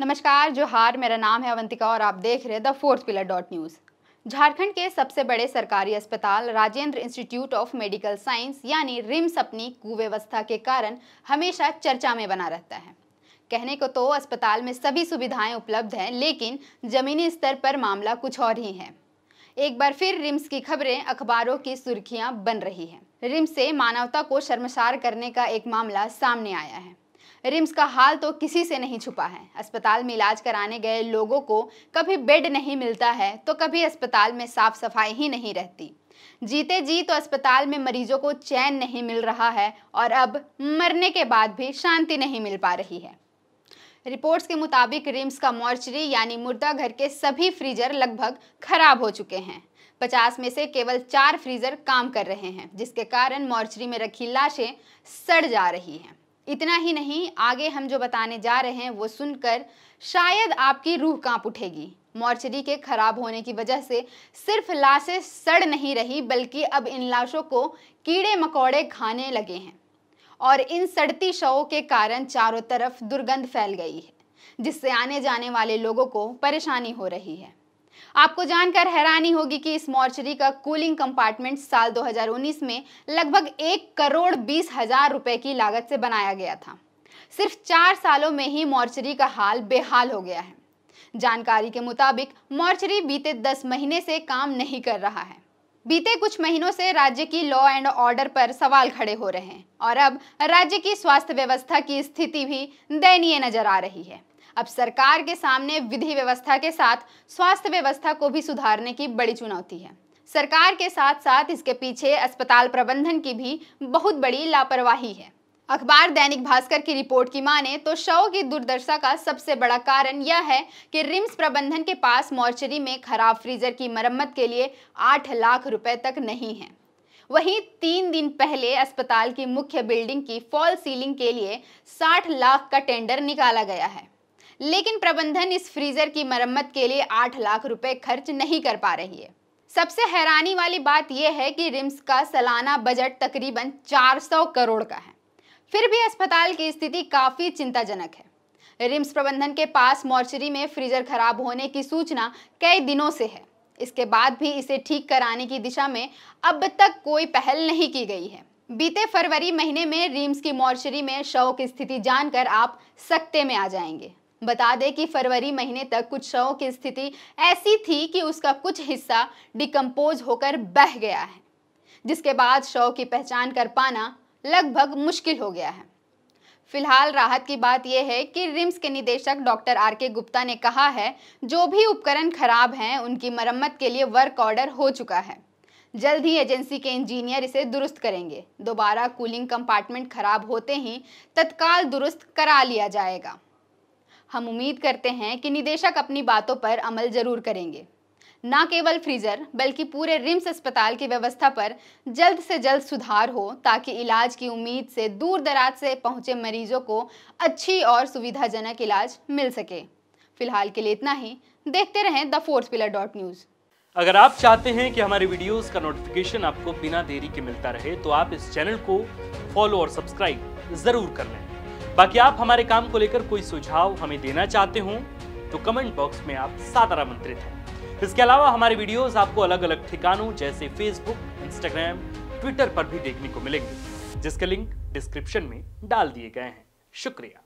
नमस्कार जोहार मेरा नाम है अवंतिका और आप देख रहे the fourth pillar dot news Jharkhand के सबसे बड़े सरकारी अस्पताल Rajendra institute of medical science यानी रिम्स अपनी कुव्यवस्था के कारण हमेशा चर्चा में बना रहता है कहने को तो अस्पताल में सभी सुविधाएं उपलब्ध हैं लेकिन ज़मीनी स्तर पर मामला कुछ और ही है एक बार फिर रिम्स की खबरें अखबारों की सुर्खियां बन रही हैं रिम्स से मानवता को शर्मसार करने का एक मामला सामने आया है रिम्स का हाल तो किसी से नहीं छुपा है अस्पताल में इलाज कराने गए लोगों को कभी बेड नहीं मिलता है तो कभी अस्पताल में साफ सफाई ही नहीं रहती जीते जी तो अस्पताल में मरीजों को चैन नहीं मिल रहा है और अब मरने के बाद भी शांति नहीं मिल पा रही है रिपोर्ट्स के मुताबिक रिम्स का मॉर्चरी यानी मुर्दा घर के सभी फ्रीजर लगभग खराब हो चुके हैं पचास में से केवल चार फ्रीजर काम कर रहे हैं जिसके कारण मॉर्चरी में रखी लाशें सड़ जा रही हैं इतना ही नहीं आगे हम जो बताने जा रहे हैं वो सुनकर शायद आपकी रूह कांप उठेगी मॉर्चरी के खराब होने की वजह से सिर्फ लाशें सड़ नहीं रही बल्कि अब इन लाशों को कीड़े मकोड़े खाने लगे हैं और इन सड़ती शवों के कारण चारों तरफ दुर्गंध फैल गई है जिससे आने जाने वाले लोगों को परेशानी हो रही है आपको जानकर हैरानी होगी कि इस मॉर्चरी का कूलिंग कंपार्टमेंट साल 2019 में लगभग एक करोड़ बीस हजार रुपए की लागत से बनाया गया था सिर्फ चार सालों में ही मॉर्चरी का हाल बेहाल हो गया है जानकारी के मुताबिक मॉर्चरी बीते दस महीने से काम नहीं कर रहा है बीते कुछ महीनों से राज्य की लॉ एंड ऑर्डर पर सवाल खड़े हो रहे हैं और अब राज्य की स्वास्थ्य व्यवस्था की स्थिति भी दयनीय नजर आ रही है अब सरकार के सामने विधि व्यवस्था के साथ स्वास्थ्य व्यवस्था को भी सुधारने की बड़ी चुनौती है सरकार के साथ साथ इसके पीछे अस्पताल प्रबंधन की भी बहुत बड़ी लापरवाही है अखबार दैनिक भास्कर की रिपोर्ट की माने तो शव की दुर्दशा का सबसे बड़ा कारण यह है कि रिम्स प्रबंधन के पास मॉर्चरी में खराब फ्रीजर की मरम्मत के लिए आठ लाख रुपए तक नहीं है वहीं तीन दिन पहले अस्पताल की मुख्य बिल्डिंग की फॉल सीलिंग के लिए साठ लाख का टेंडर निकाला गया है लेकिन प्रबंधन इस फ्रीजर की मरम्मत के लिए आठ लाख रुपए खर्च नहीं कर पा रही है सबसे हैरानी वाली बात यह है कि रिम्स का सालाना बजट तकरीबन 400 करोड़ का है फिर भी अस्पताल की स्थिति काफी चिंताजनक है रिम्स प्रबंधन के पास मॉर्चरी में फ्रीजर खराब होने की सूचना कई दिनों से है इसके बाद भी इसे ठीक कराने की दिशा में अब तक कोई पहल नहीं की गई है बीते फरवरी महीने में रिम्स की मॉर्चरी में शव की स्थिति जानकर आप सकते में आ जाएंगे बता दें कि फरवरी महीने तक कुछ शवों की स्थिति ऐसी थी कि उसका कुछ हिस्सा डिकम्पोज होकर बह गया है जिसके बाद शव की पहचान कर पाना लगभग मुश्किल हो गया है फिलहाल राहत की बात यह है कि रिम्स के निदेशक डॉक्टर आर के गुप्ता ने कहा है जो भी उपकरण खराब हैं उनकी मरम्मत के लिए वर्क ऑर्डर हो चुका है जल्द ही एजेंसी के इंजीनियर इसे दुरुस्त करेंगे दोबारा कूलिंग कंपार्टमेंट खराब होते ही तत्काल दुरुस्त करा लिया जाएगा हम उम्मीद करते हैं कि निदेशक अपनी बातों पर अमल जरूर करेंगे न केवल फ्रीजर बल्कि पूरे रिम्स अस्पताल की व्यवस्था पर जल्द से जल्द सुधार हो ताकि इलाज की उम्मीद से दूर दराज से पहुंचे मरीजों को अच्छी और सुविधाजनक इलाज मिल सके फिलहाल के लिए इतना ही देखते रहें the fourth pillar dot news अगर आप चाहते हैं कि हमारे वीडियोस का नोटिफिकेशन आपको बिना देरी के मिलता रहे तो आप इस चैनल को फॉलो और सब्सक्राइब जरूर कर लें बाकी आप हमारे काम को लेकर कोई सुझाव हमें देना चाहते हो तो कमेंट बॉक्स में आप सादर आमंत्रित हैं इसके अलावा हमारे वीडियोस आपको अलग अलग ठिकानों जैसे फेसबुक इंस्टाग्राम ट्विटर पर भी देखने को मिलेंगे जिसके लिंक डिस्क्रिप्शन में डाल दिए गए हैं शुक्रिया